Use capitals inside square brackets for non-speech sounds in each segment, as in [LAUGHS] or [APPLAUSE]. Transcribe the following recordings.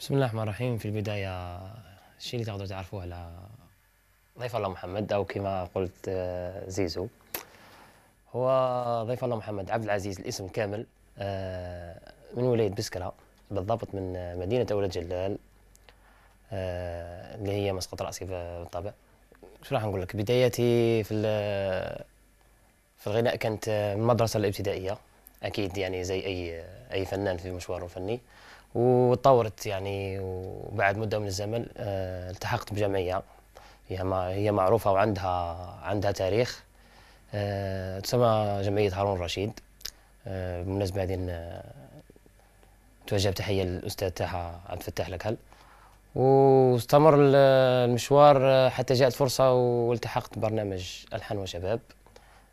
بسم الله الرحمن الرحيم في البداية الشيء اللي تقدروا تعرفوه على ضيف الله محمد أو كما قلت آه، زيزو هو ضيف الله محمد عبد العزيز الاسم كامل آه، من ولاية بسكرة بالضبط من مدينة أولاد جلال آه، اللي هي مسقط رأسي بالطبع شو راح نقول لك بدايتي في في الغناء كانت من المدرسة الابتدائية أكيد يعني زي أي أي فنان في مشواره الفني وطورت يعني وبعد مده من الزمن آه، التحقت بجمعيه هي هي معروفه وعندها عندها تاريخ آه، تسمى جمعيه هارون الرشيد آه، بالمناسبه هذه توجه تحيه للاستاذ تاعها عبد الفتاح لكهل واستمر المشوار حتى جاءت فرصه والتحقت ببرنامج الحان وشباب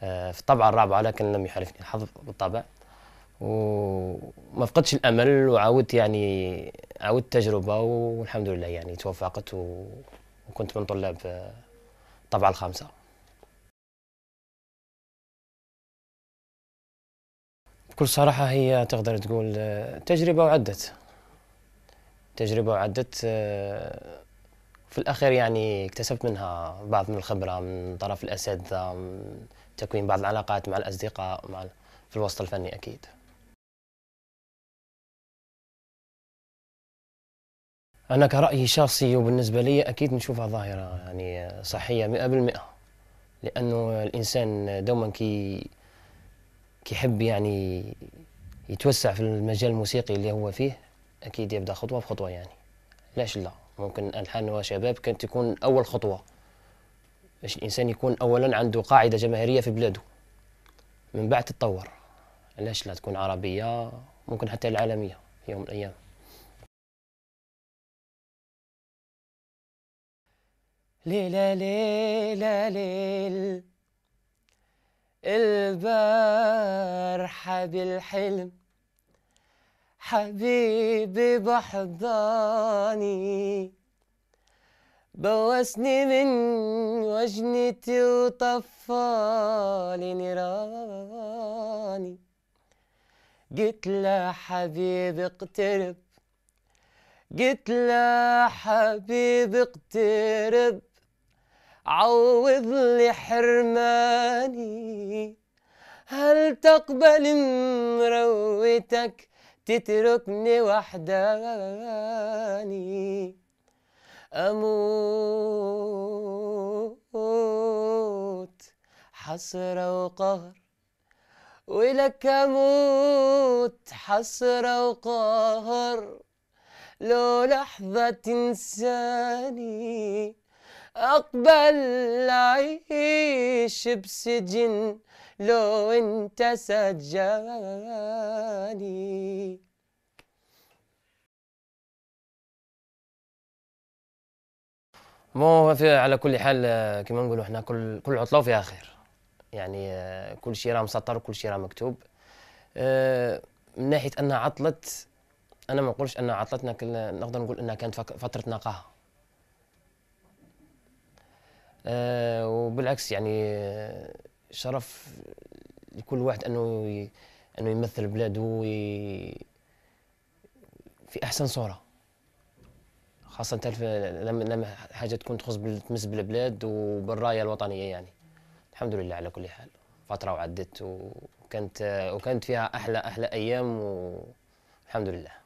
في الطبعه الرابعه لكن لم يحالفني الحظ بالطبع وما فقدتش الامل وعاودت يعني عاودت التجربه والحمد لله يعني توفقت و... وكنت من طلاب الطبعه الخامسه بكل صراحه هي تقدر تقول تجربه وعدت تجربه وعدت في الاخير يعني اكتسبت منها بعض من الخبره من طرف الاساتذه تكوين بعض العلاقات مع الاصدقاء مع في الوسط الفني اكيد انا كرايي الشخصي وبالنسبه لي اكيد نشوفها ظاهره يعني صحيه 100% لانه الانسان دوما كي كيحب يعني يتوسع في المجال الموسيقي اللي هو فيه اكيد يبدا خطوه بخطوه يعني ليش لا ممكن الحان وشباب كانت تكون اول خطوه باش الانسان يكون اولا عنده قاعده جماهيريه في بلاده من بعد تتطور علاش لا تكون عربيه ممكن حتى العالميه في يوم من الايام ليلة ليلة ليل البارحة بالحلم حبيبي بحضاني بوسني من وجنتي وطفالي نيراني قلت له حبيبي اقترب قلت له حبيبي اقترب عوض لي حرماني هل تقبل مروتك تتركني وحداني أموت حسرة وقهر ولك أموت حسرة وقهر لو لحظة تنساني أقبل عيش بسجن لو أنت سجاني مو في على كل حال آه، كما نقولوا احنا كل كل عطله وفيها خير يعني آه، كل شيء راه مسطر وكل شيء راه مكتوب آه، من ناحيه انها عطلت انا ما نقولش انها عطلتنا نقدر نقول انها كانت فتره نقاهه آه، وبالعكس يعني آه، شرف لكل واحد انه ي... انه يمثل بلاده وي... في احسن صوره خاصه لما لما حاجه تكون تخص تمس بالبلاد وبالرايه الوطنيه يعني الحمد لله على كل حال فتره وعدت وكانت آه، وكانت فيها احلى احلى ايام والحمد لله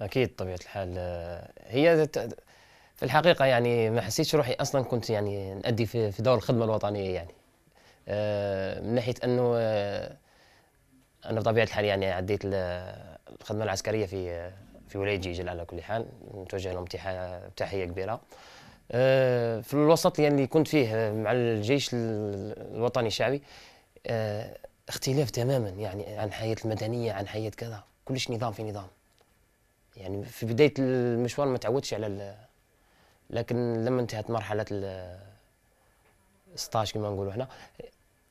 اكيد بطبيعه الحال آه، هي في الحقيقه يعني ما حسيتش روحي اصلا كنت يعني نادي في في دور الخدمه الوطنيه يعني آه، من ناحيه انه آه، انا بطبيعه الحال يعني عديت الخدمه العسكريه في في ولايه جيجل على كل حال نتوجه لهم تحيه كبيره في الوسط يعني اللي كنت فيه مع الجيش الوطني الشعبي اختلاف تماما يعني عن حياه المدنيه عن حياه كذا كلش نظام في نظام يعني في بدايه المشوار ما تعودتش على لكن لما انتهت مرحله ال 16 كما نقولوا احنا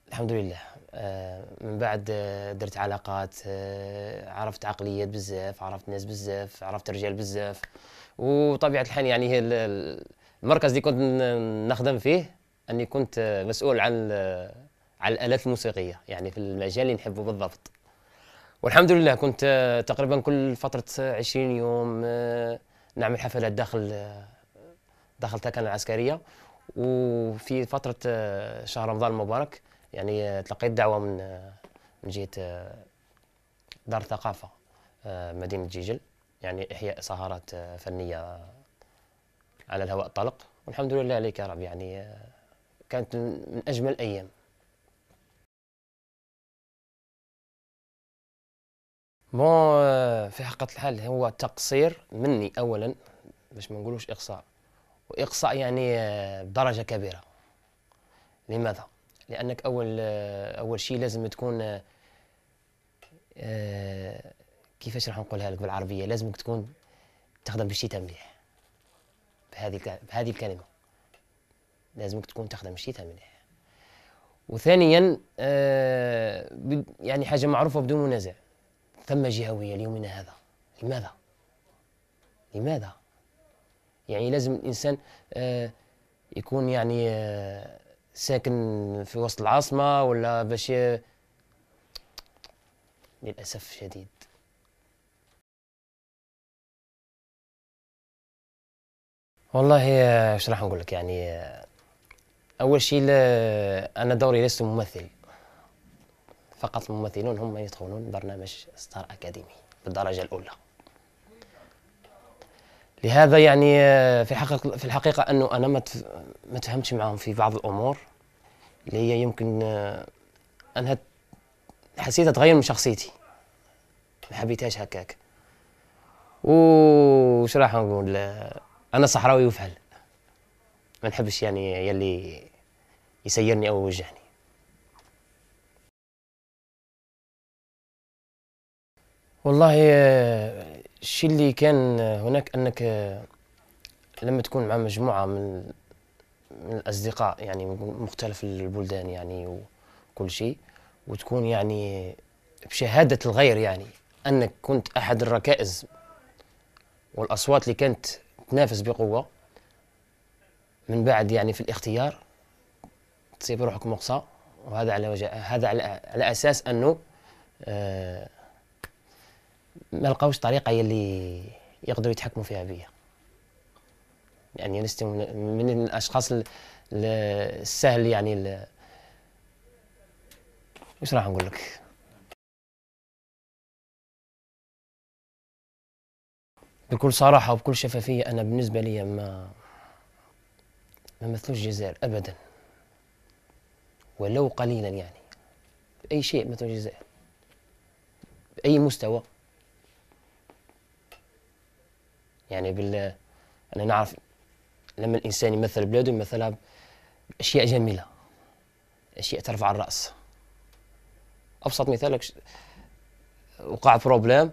الحمد لله آه، من بعد آه، درت علاقات آه، عرفت عقليات بزاف عرفت ناس بزاف عرفت رجال بزاف وطبيعه الحال يعني المركز اللي كنت نخدم فيه اني كنت مسؤول عن على الالات الموسيقيه يعني في المجال اللي نحبه بالضبط والحمد لله كنت آه، تقريبا كل فترة 20 يوم آه، نعمل حفلات داخل آه، داخل تكن العسكرية وفي فترة شهر رمضان المبارك يعني تلقيت دعوة من من جهة دار الثقافة مدينة جيجل يعني إحياء سهرات فنية على الهواء الطلق والحمد لله عليك يا رب يعني كانت من أجمل أيام بون في حقيقه الحال هو تقصير مني اولا باش ما نقولوش اقصاء واقصاء يعني بدرجه كبيره لماذا لانك اول اول شيء لازم تكون كيفاش راح نقولها لك بالعربيه لازمك تكون تخدم بالشتاء مليح بهذه بهذه الكلمه لازمك تكون تخدم بالشتاء مليح وثانيا آه، يعني حاجه معروفه بدون منازع ثم جهوية ليومنا هذا لماذا؟ لماذا؟ يعني لازم الإنسان آه، يكون يعني آه، ساكن في وسط العاصمة ولا باش للأسف الشديد والله اش آه، راح نقول لك يعني اول شيء انا دوري لست ممثل فقط الممثلون هم يدخلون برنامج ستار أكاديمي بالدرجة الأولى لهذا يعني آه، في حقيقة في الحقيقة أنه أنا ما ما تفهمتش معاهم في بعض الأمور اللي هي يمكن آه، أنها حسيتها تغير من شخصيتي ما حبيتهاش هكاك وش راح نقول آه، أنا صحراوي وفهل ما نحبش يعني يلي يسيرني أو يوجهني والله آه، الشيء اللي كان آه، هناك انك آه، لما تكون مع مجموعه من من الاصدقاء يعني مختلف البلدان يعني وكل شيء وتكون يعني بشهاده الغير يعني انك كنت احد الركائز والاصوات اللي كانت تنافس بقوه من بعد يعني في الاختيار تصيب روحك مقصى وهذا على وجه هذا على, على اساس انه آه ما لقاوش طريقه هي اللي يقدروا يتحكموا فيها بيا يعني لست من الاشخاص السهل يعني واش راح نقول لك بكل صراحه وبكل شفافيه انا بالنسبه لي ما ما مثلوش الجزائر ابدا ولو قليلا يعني اي شيء مثل الجزائر باي مستوى يعني بال أنا نعرف لما الإنسان يمثل بلاده يمثلها بأشياء جميلة أشياء ترفع الرأس أبسط مثال وقع بروبليم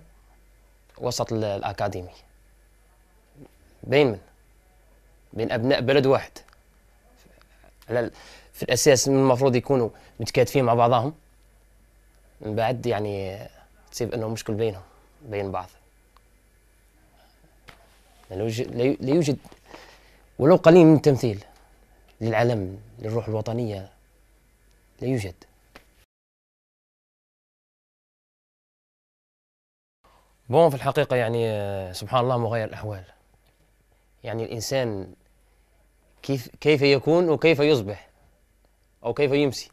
وسط الأكاديمي بين من؟ بين أبناء بلد واحد على في الأساس من المفروض يكونوا متكاتفين مع بعضهم من بعد يعني تصيب أنه مشكل بينهم بين بعض يعني لا يوجد ولو قليل من التمثيل للعلم للروح الوطنية لا يوجد بون في الحقيقة يعني آه، سبحان الله مغير الأحوال يعني الإنسان كيف كيف يكون وكيف يصبح أو كيف يمسي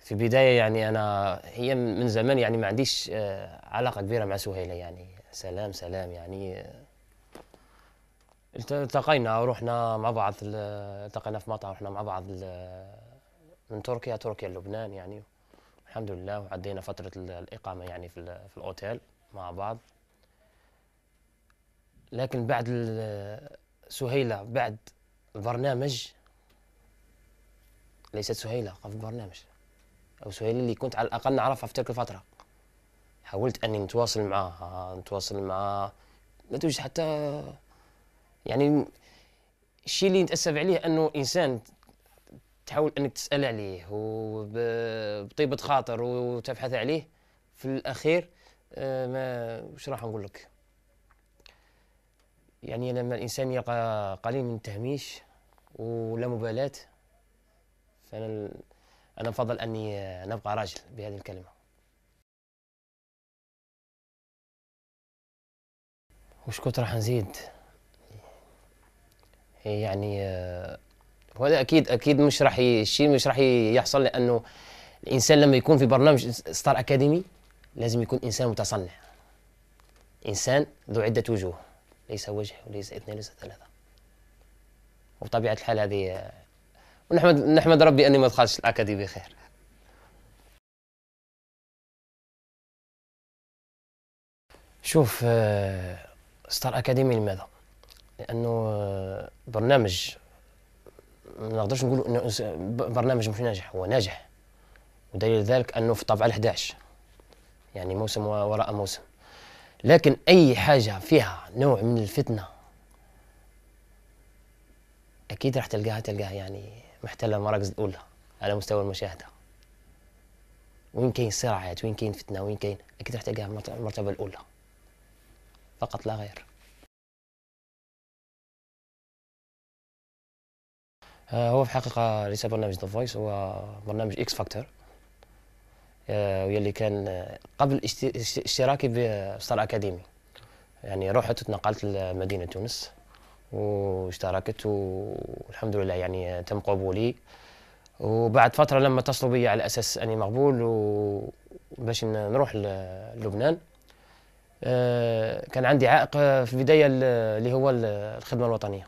في البداية يعني أنا هي من زمان يعني ما عنديش آه، علاقة كبيرة مع سهيلة يعني سلام سلام يعني التقينا رحنا مع بعض التقينا في مطعم رحنا مع بعض من تركيا تركيا لبنان يعني الحمد لله وعدينا فترة الإقامة يعني في, في الأوتيل مع بعض لكن بعد سهيلة بعد البرنامج ليست سهيلة قبل البرنامج أو سهيلة اللي كنت على الأقل نعرفها في تلك الفترة حاولت اني نتواصل معاه نتواصل معاه ما توجد حتى يعني الشيء اللي نتاسف عليه انه انسان تحاول انك تسال عليه وبطيبه خاطر وتبحث عليه في الاخير آه، ما وش راح نقول لك يعني لما الانسان يلقى قليل من التهميش ولا مبالاه فانا انا افضل اني نبقى راجل بهذه الكلمه وش كنت راح نزيد إيه، يعني آه، وهذا اكيد اكيد مش راح الشيء مش راح يحصل لانه الانسان لما يكون في برنامج ستار اكاديمي لازم يكون انسان متصنع انسان ذو عده وجوه ليس وجه وليس اثنين ليس ثلاثه وبطبيعه الحال هذه آه، ونحمد نحمد ربي اني ما دخلتش الاكاديمي بخير شوف آه، ستار اكاديمي لماذا؟ لانه برنامج ما نقدرش نقول انه برنامج مش ناجح هو ناجح ودليل ذلك انه في طبعه 11 يعني موسم وراء موسم لكن اي حاجه فيها نوع من الفتنه اكيد راح تلقاها تلقاها يعني محتله المراكز الاولى على مستوى المشاهده وين كاين صراعات وين كاين فتنه وين كاين اكيد راح تلقاها المرتبه الاولى فقط لا غير آه، هو في الحقيقة ليس برنامج ذا فويس هو برنامج اكس فاكتور وهي كان آه، قبل اشتراكي بستار اكاديمي يعني رحت وتنقلت لمدينة تونس واشتركت والحمد لله يعني تم قبولي وبعد فترة لما اتصلوا بي على أساس أني مقبول وباش نروح للبنان آه، كان عندي عائق في البدايه اللي هو الخدمه الوطنيه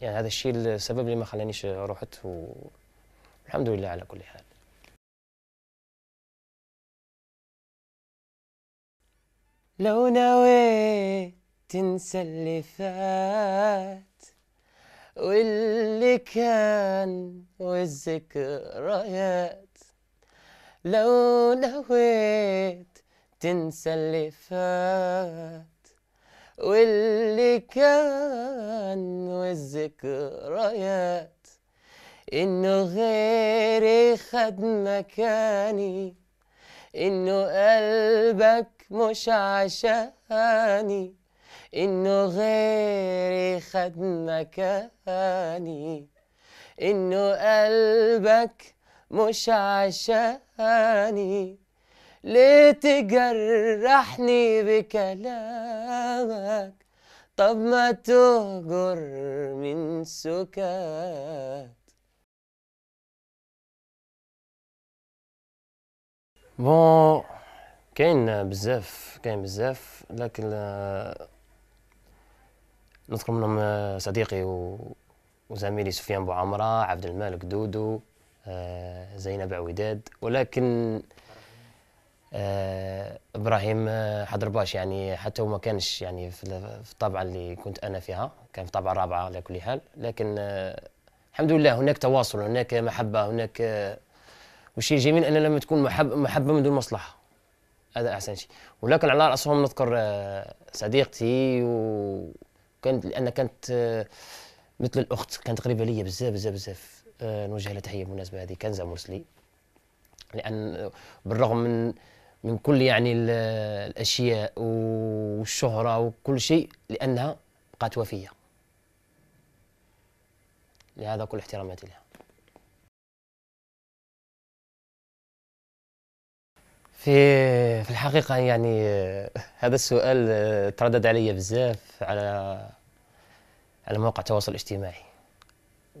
يعني هذا الشيء السبب اللي ما خلانيش رحت والحمد لله على كل حال لو نويت تنسى اللي فات واللي كان والذكريات لو نويت تنسى اللي فات واللي كان والذكريات انه غيري خد مكاني انه قلبك مش عشاني انه غيري خد مكاني انه قلبك مش عشاني ليه تجرحني بكلامك طب ما تهجر من سكات بون كاين بزاف كاين بزاف لكن نذكر منهم آه، صديقي و... وزميلي سفيان بو عمره عبد المالك دودو آه، زينب عوداد ولكن آه، ابراهيم آه، حضرباش يعني حتى هو ما كانش يعني في الطابعه اللي كنت انا فيها كان في الطابعه الرابعه على كل حال لكن آه، الحمد لله هناك تواصل هناك محبه هناك وشيء جميل ان لما تكون محب محبه من دون مصلحه هذا احسن شيء ولكن على راسهم نذكر صديقتي وكانت لان كانت مثل الاخت كانت قريبه لي بزاف بزاف بزاف نوجه لها تحيه بالمناسبه هذه كنزه مرسلي لان بالرغم من من كل يعني الاشياء والشهره وكل شيء لانها بقات وفيه لهذا كل احتراماتي لها في في الحقيقه يعني [LAUGHS] هذا السؤال تردد علي بزاف على على مواقع التواصل الاجتماعي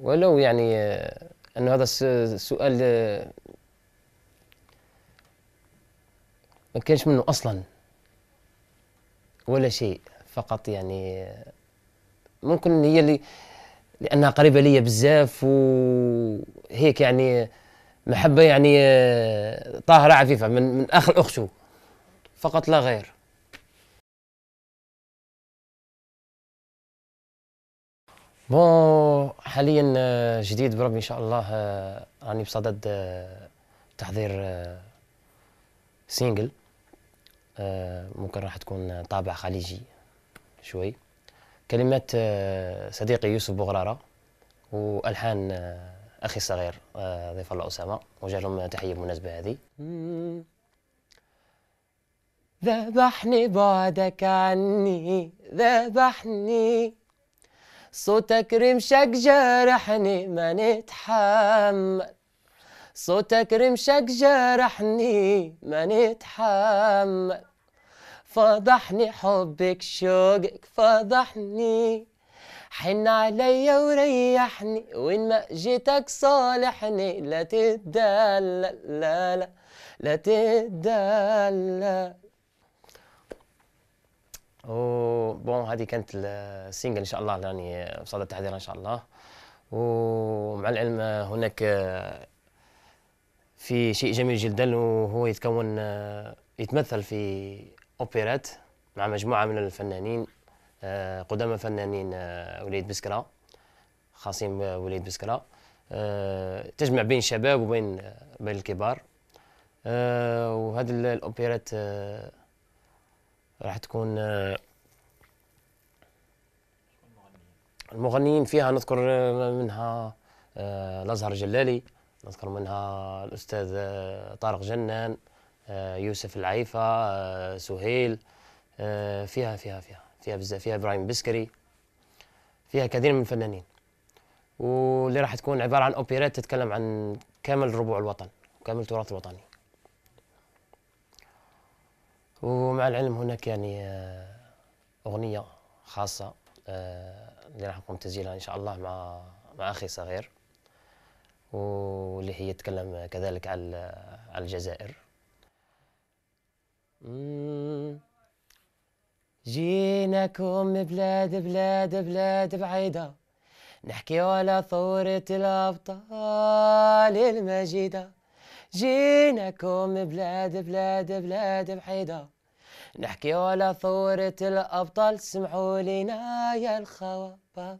ولو يعني انه هذا السؤال ما كانش منه اصلا ولا شيء فقط يعني ممكن هي اللي لانها قريبه ليا بزاف وهيك يعني محبه يعني طاهره عفيفه من, من اخ اخته فقط لا غير بون حاليا جديد بربي ان شاء الله آه، راني بصدد آه، تحضير سينجل آه، آه، ممكن راح تكون طابع خليجي شوي كلمات آه، صديقي يوسف بغرارة وألحان آه، أخي الصغير ضيف الله أسامة وجه لهم تحية بالمناسبة هذه ذبحني بعدك عني ذبحني صوتك رمشك جرحني ما نتحمل صوتك رمشك جرحني ما نتحمل فضحني حبك شوقك فضحني حن عليا وريحني وين ما جيتك صالحني لا تدلل لا لا لا تدلل او بون هذه كانت السينجل ان شاء الله يعني بصدد التحضير ان شاء الله ومع العلم هناك في شيء جميل جدا وهو يتكون يتمثل في اوبيرات مع مجموعه من الفنانين آه، قدامى فنانين آه، وليد بسكره خاصين وليد بسكره آه، تجمع بين الشباب وبين بين الكبار وهذه الاوبيرات راح تكون المغنيين فيها نذكر منها الازهر جلالي نذكر منها الاستاذ طارق جنان آه، يوسف العيفة آه، سهيل آه، فيها فيها فيها فيها بزاف فيها إبراهيم بسكري فيها كثير من الفنانين واللي راح تكون عبارة عن أوبيرات تتكلم عن كامل ربوع الوطن كامل التراث الوطني ومع العلم هناك يعني أغنية خاصة اللي راح نقوم تسجيلها إن شاء الله مع مع أخي صغير واللي هي تتكلم كذلك على الجزائر جيناكم من بلاد بلاد بلاد بعيدة نحكي على ثورة الأبطال المجيدة جيناكم من بلاد بلاد بلاد بعيدة نحكي على ثورة الأبطال سمعوا لينا يا الخوا با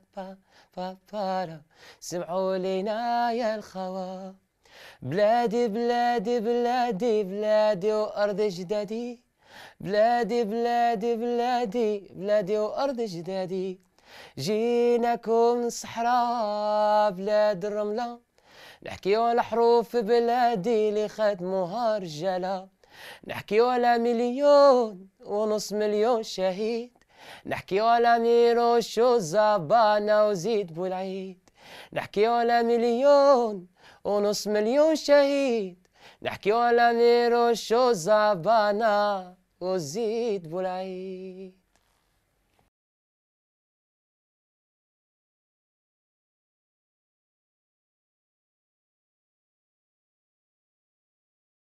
با با سمعوا لينا يا الخوا بلادي بلادي بلادي بلادي وأرض جدادي بلادي بلادي بلادي بلادي وأرض جدادي جيناكم صحراء بلاد الرملة نحكيو على حروف بلادي اللي خدموها رجالة نحكيو على مليون ونص مليون شهيد نحكيو على ميروش وزبانة وزيد بولعيد نحكيو على مليون ونص مليون شهيد نحكيو على ميرو شو زعبانة وزيد بولعيد